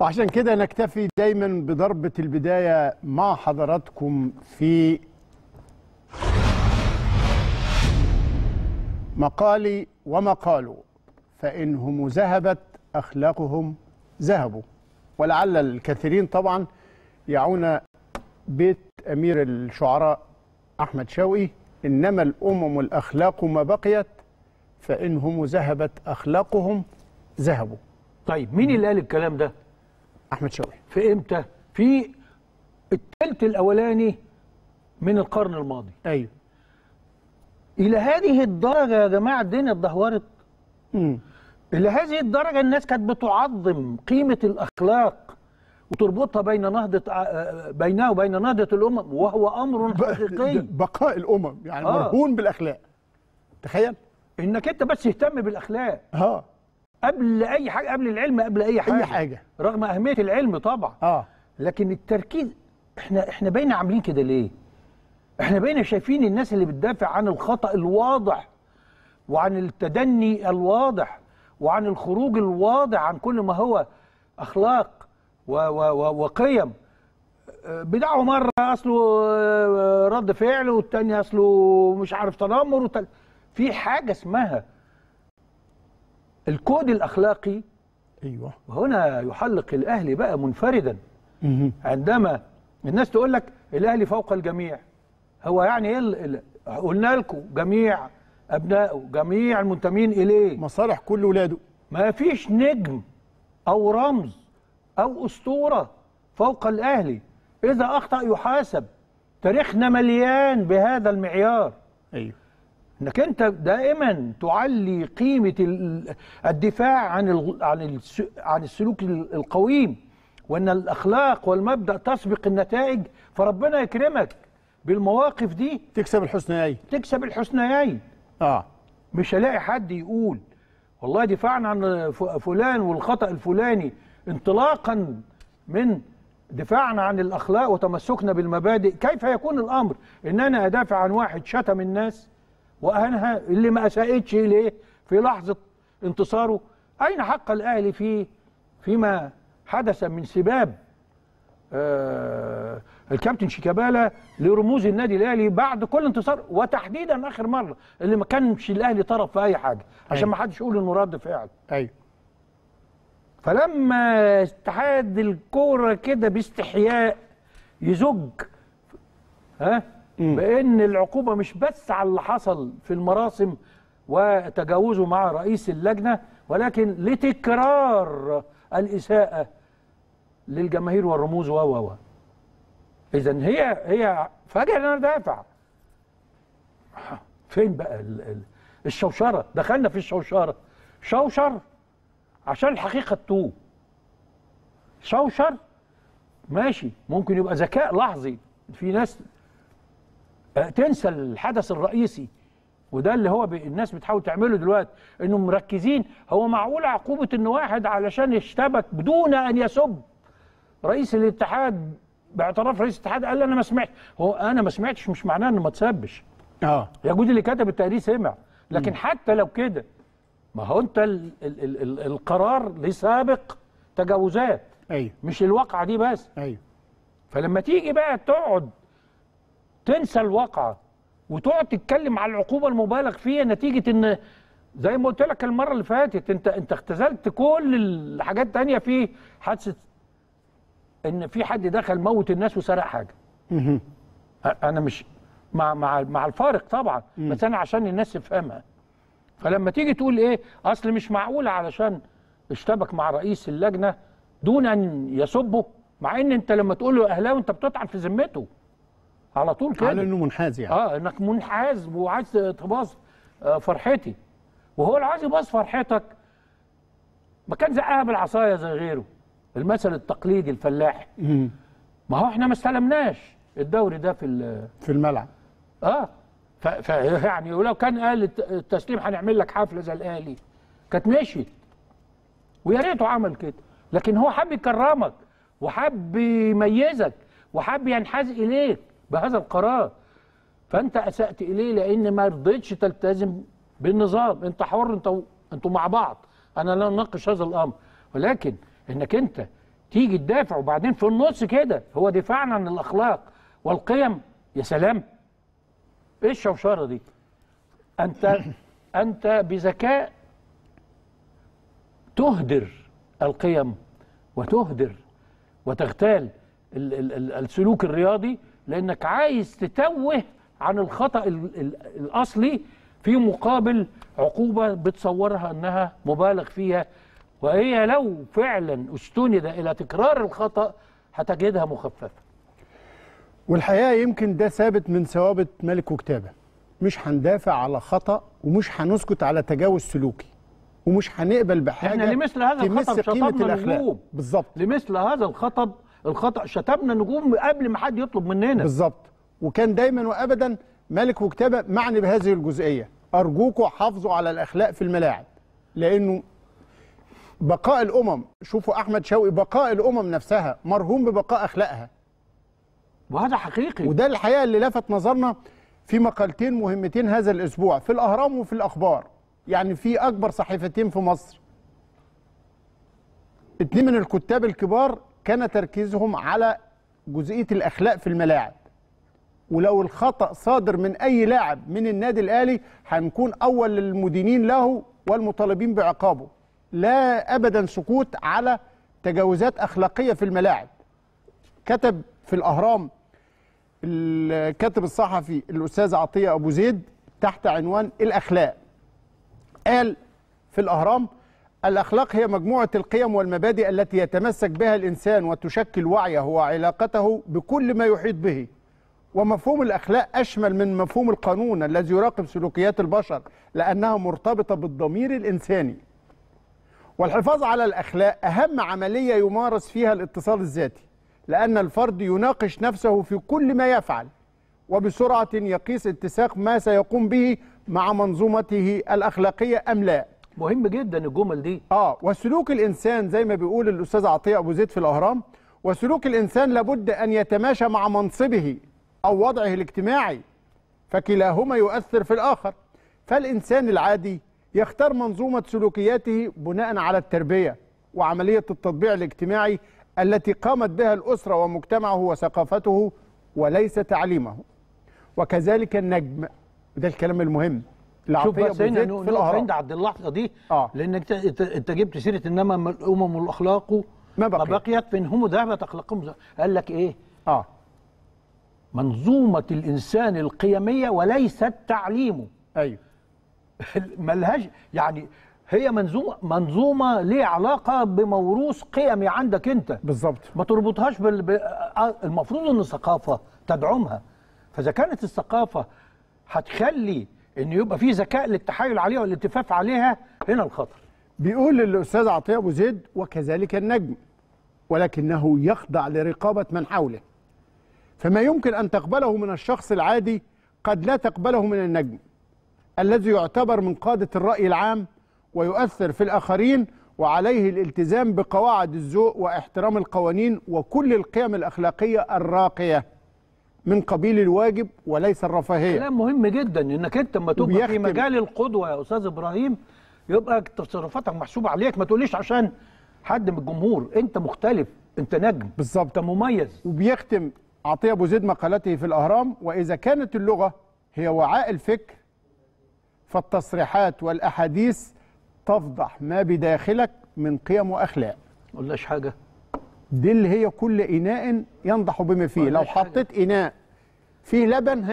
وعشان كده نكتفي دايما بضربة البداية مع حضراتكم في مقالي ومقالوا فإن هم ذهبت أخلاقهم ذهبوا ولعل الكثيرين طبعا يعون بيت أمير الشعراء أحمد شوقي إنما الأمم الأخلاق ما بقيت فإن هم ذهبت أخلاقهم ذهبوا طيب مين اللي قال الكلام ده؟ احمد شوقي في امتى في الثلث الاولاني من القرن الماضي ايوه الى هذه الدرجه يا جماعه الدنيا اتدهورت الى هذه الدرجه الناس كانت بتعظم قيمه الاخلاق وتربطها بين نهضه آه، آه، بينها وبين نهضه الامم وهو امر حقيقي بقاء الامم يعني آه. مرهون بالاخلاق تخيل انك انت بس اهتم بالاخلاق اه قبل اي حاجه قبل العلم قبل اي حاجه اي حاجه رغم اهميه العلم طبعا اه لكن التركيز احنا احنا بقينا عاملين كده ليه احنا بقينا شايفين الناس اللي بتدافع عن الخطا الواضح وعن التدني الواضح وعن الخروج الواضح عن كل ما هو اخلاق و و و وقيم بدعوا مره اصله آه، رد فعل والتاني اصله مش عارف تنمر في حاجه اسمها الكود الأخلاقي أيوة هنا يحلق الأهلي بقى منفردا عندما الناس تقول لك الأهلي فوق الجميع هو يعني إيه قلنا لكم جميع أبنائه جميع المنتمين إليه مصالح كل ولاده ما فيش نجم أو رمز أو أسطورة فوق الأهلي إذا أخطأ يحاسب تاريخنا مليان بهذا المعيار أيوه انك انت دائما تعلي قيمه الدفاع عن عن عن السلوك القويم وان الاخلاق والمبدا تسبق النتائج فربنا يكرمك بالمواقف دي تكسب الحسنيين تكسب الحسنيين اه مش هلاقي حد يقول والله دفاعنا عن فلان والخطا الفلاني انطلاقا من دفاعنا عن الاخلاق وتمسكنا بالمبادئ كيف يكون الامر ان انا ادافع عن واحد شتم الناس وأهانها اللي ما أساءتش إليه في لحظة انتصاره أين حق الأهلي في فيما حدث من سباب آه الكابتن شيكابالا لرموز النادي الاهلي بعد كل انتصار وتحديدا اخر مره اللي ما كانش الاهلي طرف في اي حاجه عشان أي. أيوه. ما حدش يقول انه رد فعل ايوه فلما اتحاد الكوره كده باستحياء يزج ها بان العقوبه مش بس على اللي حصل في المراسم وتجاوزه مع رئيس اللجنه ولكن لتكرار الاساءه للجماهير والرموز و و و اذا هي هي فجاه انا دافع فين بقى الشوشره دخلنا في الشوشره شوشر عشان الحقيقه تتوه شوشر ماشي ممكن يبقى ذكاء لحظي في ناس آه، تنسى الحدث الرئيسي وده اللي هو الناس بتحاول تعمله دلوقتي انهم مركزين هو معقول عقوبه ان واحد علشان اشتبك بدون ان يسب رئيس الاتحاد باعتراف رئيس الاتحاد قال انا ما سمعت هو انا ما سمعتش مش معناه انه ما تسبش اه يا جود اللي كتب التقرير سمع لكن م. حتى لو كده ما هو انت ال ال ال ال القرار لسابق تجاوزات ايوه مش الواقعه دي بس ايوه فلما تيجي بقى تقعد تنسى الواقعه وتقعد تتكلم على العقوبه المبالغ فيها نتيجه ان زي ما قلت لك المره اللي فاتت انت انت اختزلت كل الحاجات الثانيه في حادثه ان في حد دخل موت الناس وسرق حاجه انا مش مع مع مع الفارق طبعا بس انا عشان الناس تفهمها فلما تيجي تقول ايه اصل مش معقوله علشان اشتبك مع رئيس اللجنه دون ان يسبه مع ان انت لما تقول له اهلاوي انت بتطعن في ذمته على طول كده على انه منحاز يعني اه انك منحاز وعايز تباظ آه، فرحتي وهو اللي عايز يباظ فرحتك ما كان زقها بالعصايه زي غيره المثل التقليدي الفلاح ما هو احنا ما استلمناش الدوري ده في في الملعب اه فيعني ولو كان قال التسليم هنعمل لك حفله زي الاهلي كانت مشيت ويا ريته عمل كده لكن هو حب يكرمك وحب يميزك وحب ينحاز اليك بهذا القرار فانت اسأت اليه لان ما رضيتش تلتزم بالنظام انت حر انت و... انتوا مع بعض انا لا اناقش هذا الامر ولكن انك انت تيجي تدافع وبعدين في النص كده هو دفاعنا عن الاخلاق والقيم يا سلام ايه الشوشره دي انت انت بذكاء تهدر القيم وتهدر وتغتال السلوك الرياضي لانك عايز تتوه عن الخطا الاصلي في مقابل عقوبه بتصورها انها مبالغ فيها وهي لو فعلا استند الى تكرار الخطا هتجدها مخففه والحقيقه يمكن ده ثابت من ثوابت ملك وكتابه مش هندافع على خطا ومش هنسكت على تجاوز سلوكي ومش هنقبل بحاجه احنا لمثل هذا الخطب شطبنا بالظبط لمثل هذا الخطب الخطا شتمنا نجوم قبل ما حد يطلب مننا بالظبط وكان دايما وابدا ملك وكتابه معني بهذه الجزئيه ارجوكم حافظوا على الاخلاق في الملاعب لانه بقاء الامم شوفوا احمد شوقي بقاء الامم نفسها مرهون ببقاء اخلاقها وهذا حقيقي وده الحقيقه اللي لفت نظرنا في مقالتين مهمتين هذا الاسبوع في الاهرام وفي الاخبار يعني في اكبر صحيفتين في مصر اتنين من الكتاب الكبار كان تركيزهم على جزئيه الاخلاق في الملاعب ولو الخطا صادر من اي لاعب من النادي الاهلي هنكون اول المدينين له والمطالبين بعقابه لا ابدا سكوت على تجاوزات اخلاقيه في الملاعب كتب في الاهرام الكاتب الصحفي الاستاذ عطيه ابو زيد تحت عنوان الاخلاق قال في الاهرام الأخلاق هي مجموعة القيم والمبادئ التي يتمسك بها الإنسان وتشكل وعيه وعلاقته بكل ما يحيط به ومفهوم الأخلاق أشمل من مفهوم القانون الذي يراقب سلوكيات البشر لأنها مرتبطة بالضمير الإنساني والحفاظ على الأخلاق أهم عملية يمارس فيها الاتصال الذاتي لأن الفرد يناقش نفسه في كل ما يفعل وبسرعة يقيس اتساق ما سيقوم به مع منظومته الأخلاقية أم لا مهم جدا الجمل دي اه وسلوك الانسان زي ما بيقول الاستاذ عطيه ابو زيد في الاهرام وسلوك الانسان لابد ان يتماشى مع منصبه او وضعه الاجتماعي فكلاهما يؤثر في الاخر فالانسان العادي يختار منظومه سلوكياته بناء على التربيه وعمليه التطبيع الاجتماعي التي قامت بها الاسره ومجتمعه وثقافته وليس تعليمه وكذلك النجم وده الكلام المهم شوف بس هنا نقف عند عبد اللحظه دي آه. لانك انت جبت سيره انما الامم والاخلاق ما بقيت, بقيت فانهم ذهبت اخلاقهم قال لك ايه؟ اه منظومه الانسان القيميه وليست تعليمه ايوه ملهاش يعني هي منظومه منظومه ليه علاقه بموروث قيمي عندك انت بالظبط ما تربطهاش بال... آه، المفروض ان الثقافه تدعمها فاذا كانت الثقافه هتخلي ان يبقى في ذكاء للتحايل عليها والالتفاف عليها هنا الخطر بيقول الاستاذ عطيه ابو زيد وكذلك النجم ولكنه يخضع لرقابه من حوله فما يمكن ان تقبله من الشخص العادي قد لا تقبله من النجم الذي يعتبر من قاده الراي العام ويؤثر في الاخرين وعليه الالتزام بقواعد الذوق واحترام القوانين وكل القيم الاخلاقيه الراقيه من قبيل الواجب وليس الرفاهيه كلام مهم جدا انك انت لما تبقى في مجال القدوه يا استاذ ابراهيم يبقى تصرفاتك محسوبه عليك ما تقوليش عشان حد من الجمهور انت مختلف انت نجم بالظبط انت مميز وبيختم عطيه ابو زيد مقالته في الاهرام واذا كانت اللغه هي وعاء الفكر فالتصريحات والاحاديث تفضح ما بداخلك من قيم واخلاق ما قلناش حاجه دي اللي هي كل اناء ينضح بما فيه لو حطيت اناء في لبن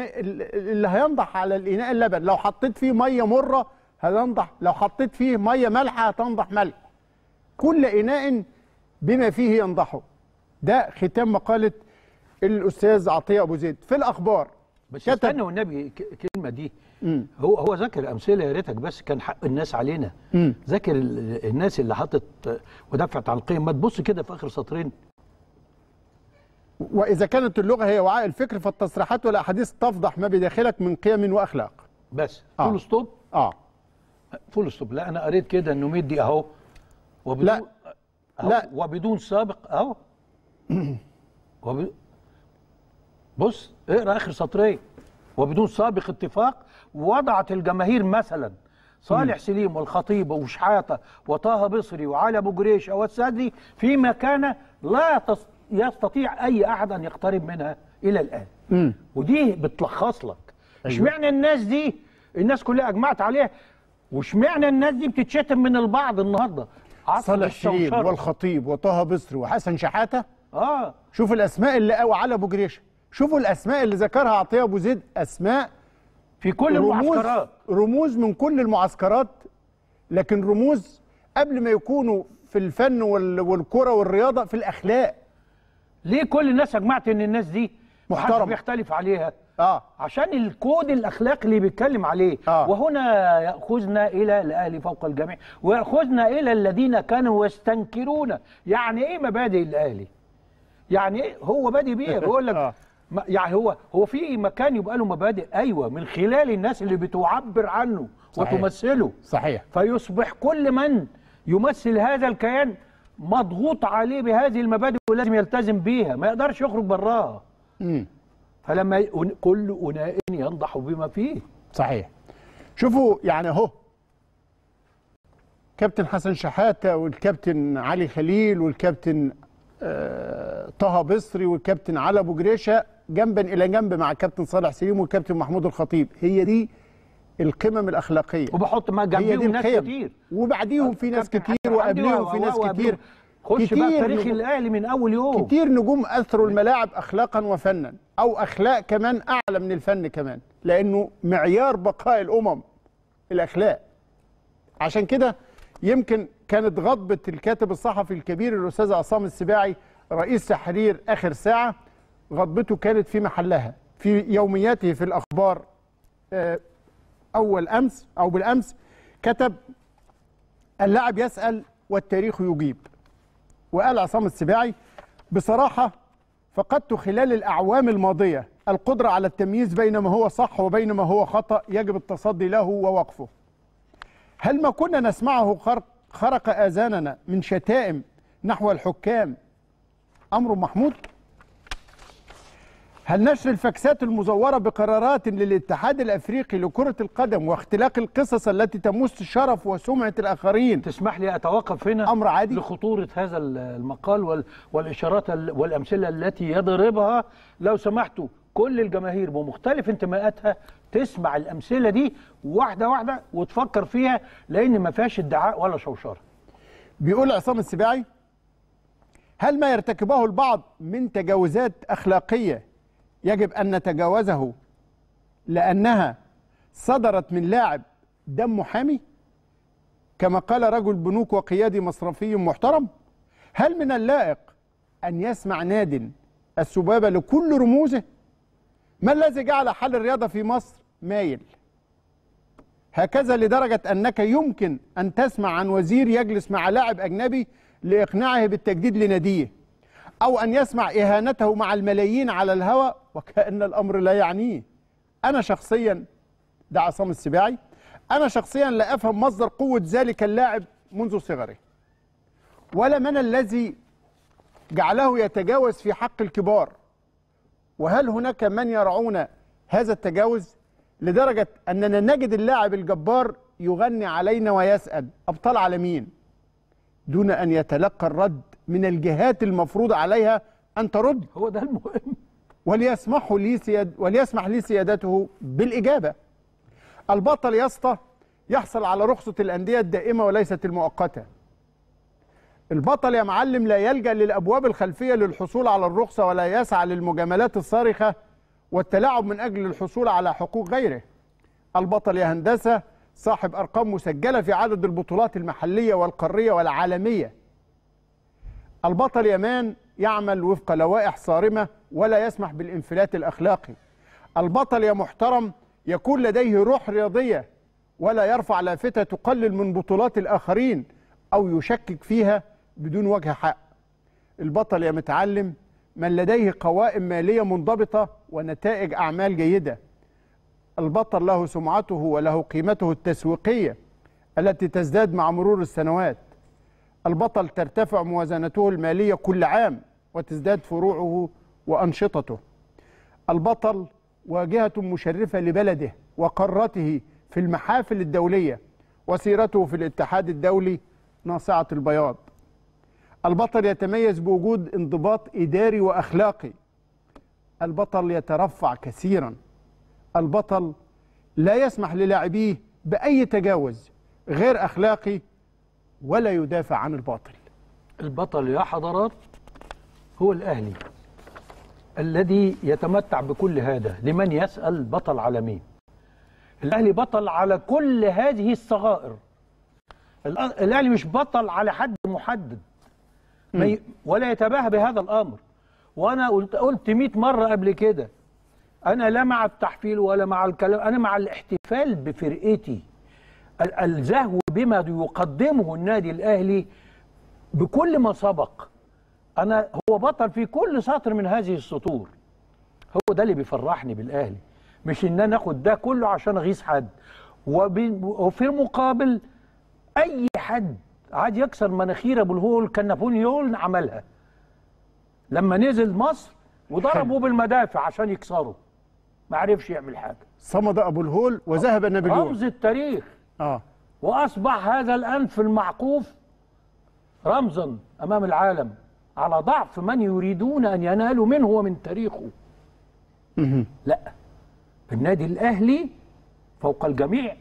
اللي هينضح على الاناء اللبن لو حطيت فيه ميه مره هتنضح لو حطيت فيه ميه مالحه هتنضح ملح كل اناء بما فيه ينضحه ده ختام مقاله الاستاذ عطيه ابو زيد في الاخبار بس استنى والنبي الكلمه دي هو هو ذكر امثله يا ريتك بس كان حق الناس علينا ذاكر الناس اللي حطت ودفعت عن القيم ما تبص كده في اخر سطرين وإذا كانت اللغة هي وعاء الفكر فالتصريحات والأحاديث تفضح ما بداخلك من قيم وأخلاق بس آه. فول ستوب اه فول ستوب لا أنا قريت كده إنه مدي أهو وبدون لا لا وبدون سابق أهو وب... بص اقرا آخر سطرين وبدون سابق اتفاق وضعت الجماهير مثلا صالح سليم والخطيب وشحاته وطه بصري وعلي ابو جريشه والسادري في مكانه لا تست... يستطيع اي احد ان يقترب منها الى الان مم. ودي بتلخص لك أيوه. اشمعنى الناس دي الناس كلها اجمعت عليها واشمعنى الناس دي بتتشتم من البعض النهارده صالح شريف والخطيب وطه بصري وحسن شحاته اه شوف الاسماء اللي قوي على ابو جريشه شوفوا الاسماء اللي ذكرها عطيه ابو زيد اسماء في كل رموز المعسكرات رموز من كل المعسكرات لكن رموز قبل ما يكونوا في الفن والكره والرياضه في الاخلاق ليه كل الناس اجمعت ان الناس دي محترم بيختلف عليها اه عشان الكود الاخلاقي اللي بيتكلم عليه آه. وهنا ياخذنا الى الاهلي فوق الجميع وياخذنا الى الذين كانوا يستنكرون يعني ايه مبادئ الاهلي يعني ايه هو بادئ بيه بيقول لك آه. يعني هو هو في مكان يبقى له مبادئ ايوه من خلال الناس اللي بتعبر عنه صحيح. وتمثله صحيح فيصبح كل من يمثل هذا الكيان مضغوط عليه بهذه المبادئ ولازم يلتزم بيها ما يقدرش يخرج براها فلما كل اناء ينضح بما فيه صحيح شوفوا يعني اهو كابتن حسن شحاته والكابتن علي خليل والكابتن آه، طه بصري والكابتن علي ابو جريشه جنبا الى جنب مع الكابتن صالح سليم والكابتن محمود الخطيب هي دي القمم الاخلاقيه وبحط ما جنبيهم ناس كتير وبعديهم في ناس كتير وقبليه وفي ناس كتير خش بقى تاريخ الاهلي من اول يوم كتير نجوم اثروا الملاعب اخلاقا وفنا او اخلاق كمان اعلى من الفن كمان لانه معيار بقاء الامم الاخلاق عشان كده يمكن كانت غضبه الكاتب الصحفي الكبير الاستاذ عصام السباعي رئيس تحرير اخر ساعه غضبته كانت في محلها في يومياته في الاخبار آه، اول امس او بالامس كتب اللاعب يسأل والتاريخ يجيب وقال عصام السباعي بصراحة فقدت خلال الأعوام الماضية القدرة على التمييز بين ما هو صح وبين ما هو خطأ يجب التصدي له ووقفه هل ما كنا نسمعه خرق آذاننا من شتائم نحو الحكام أمر محمود؟ هل نشر الفاكسات المزورة بقرارات للاتحاد الأفريقي لكرة القدم واختلاق القصص التي تمس شرف وسمعة الآخرين تسمح لي أتوقف هنا أمر عادي لخطورة هذا المقال والإشارات والأمثلة التي يضربها لو سمحتوا كل الجماهير بمختلف انتماءاتها تسمع الأمثلة دي واحدة واحدة وتفكر فيها لأن ما فيهاش ادعاء ولا شوشرة بيقول عصام السباعي هل ما يرتكبه البعض من تجاوزات أخلاقية يجب أن نتجاوزه لأنها صدرت من لاعب دم محامي كما قال رجل بنوك وقيادي مصرفي محترم هل من اللائق أن يسمع ناد السبابة لكل رموزه ما الذي جعل حال الرياضة في مصر مايل هكذا لدرجة أنك يمكن أن تسمع عن وزير يجلس مع لاعب أجنبي لإقناعه بالتجديد لناديه أو أن يسمع إهانته مع الملايين على الهوى وكأن الأمر لا يعنيه أنا شخصيا ده عصام السباعي أنا شخصيا لا أفهم مصدر قوة ذلك اللاعب منذ صغره ولا من الذي جعله يتجاوز في حق الكبار وهل هناك من يرعون هذا التجاوز لدرجة أننا نجد اللاعب الجبار يغني علينا ويسأل أبطال على مين دون أن يتلقى الرد من الجهات المفروض عليها أن ترد هو ده المهم وليسمح لي سياد وليسمح لي سيادته بالإجابة البطل يا اسطى يحصل على رخصة الأندية الدائمة وليست المؤقتة البطل يا معلم لا يلجأ للأبواب الخلفية للحصول على الرخصة ولا يسعى للمجاملات الصارخة والتلاعب من أجل الحصول على حقوق غيره البطل يا هندسة صاحب أرقام مسجلة في عدد البطولات المحلية والقارية والعالمية البطل يمان يعمل وفق لوائح صارمة ولا يسمح بالانفلات الأخلاقي البطل يا محترم يكون لديه روح رياضية ولا يرفع لافتة تقلل من بطولات الآخرين أو يشكك فيها بدون وجه حق البطل يا متعلم من لديه قوائم مالية منضبطة ونتائج أعمال جيدة البطل له سمعته وله قيمته التسويقية التي تزداد مع مرور السنوات البطل ترتفع موازنته المالية كل عام وتزداد فروعه وأنشطته البطل واجهة مشرفة لبلده وقارته في المحافل الدولية وسيرته في الاتحاد الدولي ناصعة البياض البطل يتميز بوجود انضباط إداري وأخلاقي البطل يترفع كثيرا البطل لا يسمح للاعبيه بأي تجاوز غير أخلاقي ولا يدافع عن الباطل البطل يا حضرات هو الأهلي الذي يتمتع بكل هذا لمن يسأل بطل على مين الأهلي بطل على كل هذه الصغائر الأهلي مش بطل على حد محدد ولا يتباهى بهذا الأمر وأنا قلت, قلت 100 مرة قبل كده أنا لا مع التحفيل ولا مع الكلام أنا مع الاحتفال بفرقتي الزهو بما يقدمه النادي الأهلي بكل ما سبق أنا هو بطل في كل سطر من هذه السطور هو ده اللي بيفرحني بالأهلي مش إن أنا آخد ده كله عشان أغيظ حد وفي المقابل أي حد عاد يكسر مناخير أبو الهول كان نابليون عملها لما نزل مصر وضربوه بالمدافع عشان يكسره ما عرفش يعمل حاجة صمد أبو الهول وذهب النابليون رمز التاريخ آه. وأصبح هذا الأنف المعقوف رمزا أمام العالم على ضعف من يريدون أن ينالوا منه ومن تاريخه لا النادي الأهلي فوق الجميع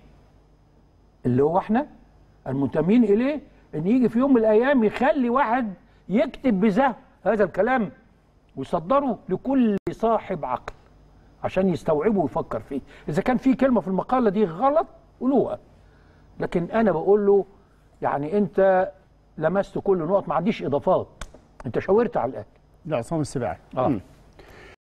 اللي هو احنا المنتمين إليه أن يجي في يوم من الأيام يخلي واحد يكتب بزه هذا الكلام ويصدره لكل صاحب عقل عشان يستوعبه ويفكر فيه إذا كان في كلمة في المقالة دي غلط قولوها لكن انا بقول له يعني انت لمست كل النقط ما عنديش اضافات انت شاورت على الاهلي لا عصام السباعي اه م.